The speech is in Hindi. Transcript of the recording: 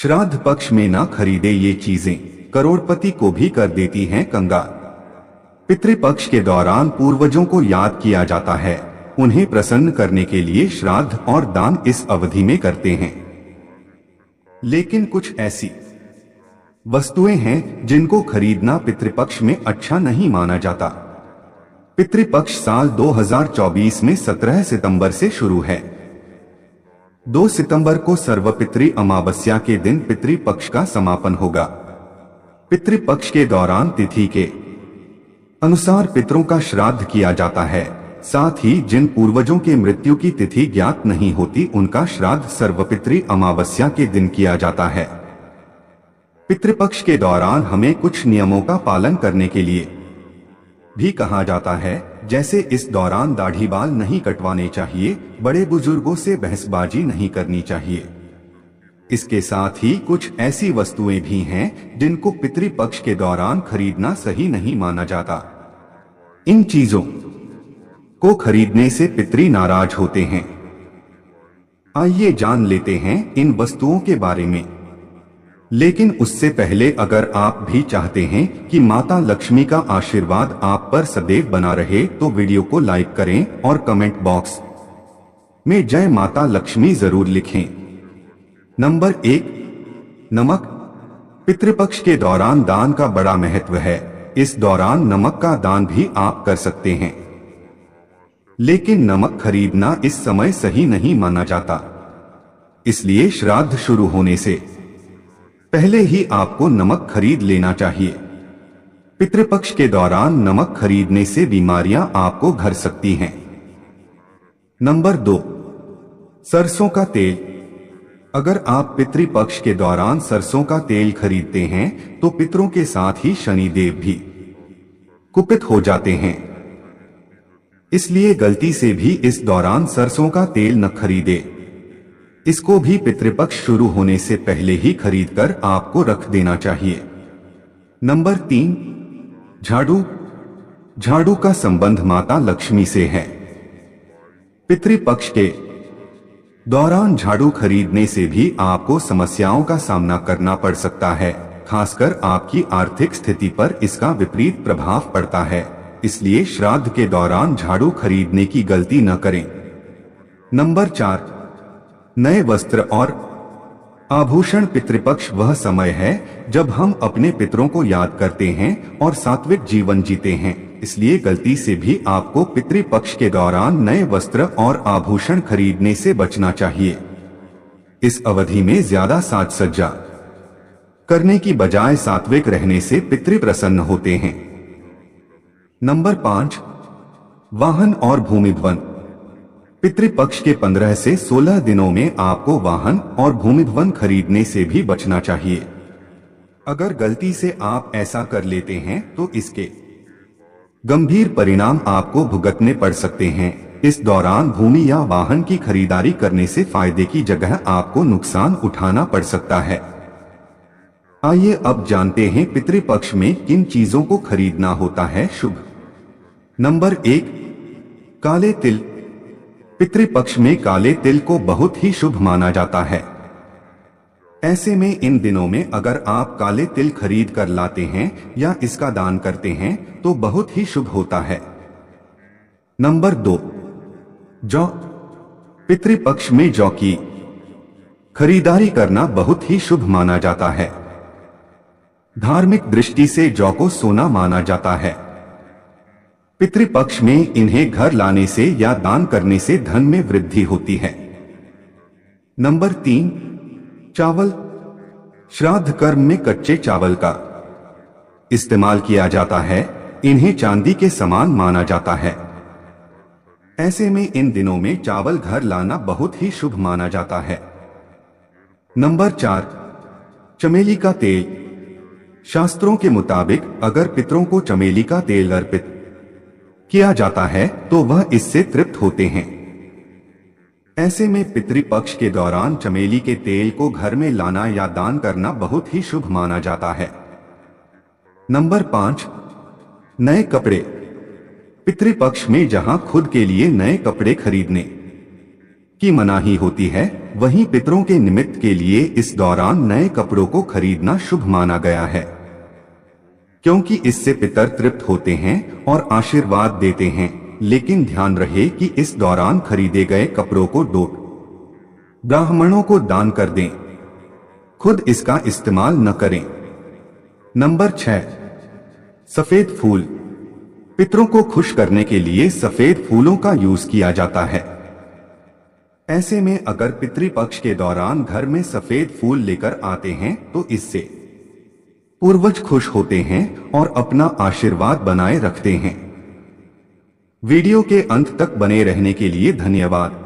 श्राद्ध पक्ष में ना खरीदे ये चीजें करोड़पति को भी कर देती हैं कंगा पितृपक्ष के दौरान पूर्वजों को याद किया जाता है उन्हें प्रसन्न करने के लिए श्राद्ध और दान इस अवधि में करते हैं लेकिन कुछ ऐसी वस्तुएं हैं जिनको खरीदना पितृपक्ष में अच्छा नहीं माना जाता पितृपक्ष साल 2024 में 17 सितंबर से शुरू है दो सितंबर को सर्वपित्री अमावस्या के दिन पितृपक्ष का समापन होगा पितृपक्ष के दौरान तिथि के अनुसार पितरों का श्राद्ध किया जाता है साथ ही जिन पूर्वजों के मृत्यु की तिथि ज्ञात नहीं होती उनका श्राद्ध सर्वपित्री अमावस्या के दिन किया जाता है पितृपक्ष के दौरान हमें कुछ नियमों का पालन करने के लिए भी कहा जाता है जैसे इस दौरान दाढ़ी बाल नहीं कटवाने चाहिए बड़े बुजुर्गों से बहसबाजी नहीं करनी चाहिए इसके साथ ही कुछ ऐसी वस्तुएं भी हैं जिनको पितृपक्ष के दौरान खरीदना सही नहीं माना जाता इन चीजों को खरीदने से पितृ नाराज होते हैं आइए जान लेते हैं इन वस्तुओं के बारे में लेकिन उससे पहले अगर आप भी चाहते हैं कि माता लक्ष्मी का आशीर्वाद आप पर सदैव बना रहे तो वीडियो को लाइक करें और कमेंट बॉक्स में जय माता लक्ष्मी जरूर लिखें नंबर एक नमक पितृपक्ष के दौरान दान का बड़ा महत्व है इस दौरान नमक का दान भी आप कर सकते हैं लेकिन नमक खरीदना इस समय सही नहीं माना जाता इसलिए श्राद्ध शुरू होने से पहले ही आपको नमक खरीद लेना चाहिए पितृपक्ष के दौरान नमक खरीदने से बीमारियां आपको घर सकती हैं नंबर दो सरसों का तेल अगर आप पितृपक्ष के दौरान सरसों का तेल खरीदते हैं तो पितरों के साथ ही शनिदेव भी कुपित हो जाते हैं इसलिए गलती से भी इस दौरान सरसों का तेल न खरीदे इसको भी पितृपक्ष शुरू होने से पहले ही खरीदकर आपको रख देना चाहिए नंबर तीन झाड़ू झाड़ू का संबंध माता लक्ष्मी से है पितृपक्ष के दौरान झाड़ू खरीदने से भी आपको समस्याओं का सामना करना पड़ सकता है खासकर आपकी आर्थिक स्थिति पर इसका विपरीत प्रभाव पड़ता है इसलिए श्राद्ध के दौरान झाड़ू खरीदने की गलती न करें नंबर चार नए वस्त्र और आभूषण पितृपक्ष वह समय है जब हम अपने पितरों को याद करते हैं और सात्विक जीवन जीते हैं इसलिए गलती से भी आपको पितृपक्ष के दौरान नए वस्त्र और आभूषण खरीदने से बचना चाहिए इस अवधि में ज्यादा साज सज्जा करने की बजाय सात्विक रहने से पितृ प्रसन्न होते हैं नंबर पांच वाहन और भूमि भवन पितृपक्ष के 15 से 16 दिनों में आपको वाहन और भूमि भवन खरीदने से भी बचना चाहिए अगर गलती से आप ऐसा कर लेते हैं तो इसके गंभीर परिणाम आपको भुगतने पड़ सकते हैं इस दौरान भूमि या वाहन की खरीदारी करने से फायदे की जगह आपको नुकसान उठाना पड़ सकता है आइए अब जानते हैं पितृपक्ष में किन चीजों को खरीदना होता है शुभ नंबर एक काले तिल पितृपक्ष में काले तिल को बहुत ही शुभ माना जाता है ऐसे में इन दिनों में अगर आप काले तिल खरीद कर लाते हैं या इसका दान करते हैं तो बहुत ही शुभ होता है नंबर दो जौ पितृपक्ष में जौ की खरीदारी करना बहुत ही शुभ माना जाता है धार्मिक दृष्टि से जौ को सोना माना जाता है पितृपक्ष में इन्हें घर लाने से या दान करने से धन में वृद्धि होती है नंबर तीन चावल श्राद्ध कर्म में कच्चे चावल का इस्तेमाल किया जाता है इन्हें चांदी के समान माना जाता है ऐसे में इन दिनों में चावल घर लाना बहुत ही शुभ माना जाता है नंबर चार चमेली का तेल शास्त्रों के मुताबिक अगर पितरों को चमेली का तेल अर्पित किया जाता है तो वह इससे तृप्त होते हैं ऐसे में पितृपक्ष के दौरान चमेली के तेल को घर में लाना या दान करना बहुत ही शुभ माना जाता है नंबर पांच नए कपड़े पितृपक्ष में जहां खुद के लिए नए कपड़े खरीदने की मनाही होती है वहीं पितरों के निमित्त के लिए इस दौरान नए कपड़ों को खरीदना शुभ माना गया है क्योंकि इससे पितर तृप्त होते हैं और आशीर्वाद देते हैं लेकिन ध्यान रहे कि इस दौरान खरीदे गए कपड़ों को डोट ब्राह्मणों को दान कर दें खुद इसका इस्तेमाल न करें नंबर छह सफेद फूल पितरों को खुश करने के लिए सफेद फूलों का यूज किया जाता है ऐसे में अगर पितृपक्ष के दौरान घर में सफेद फूल लेकर आते हैं तो इससे पूर्वज खुश होते हैं और अपना आशीर्वाद बनाए रखते हैं वीडियो के अंत तक बने रहने के लिए धन्यवाद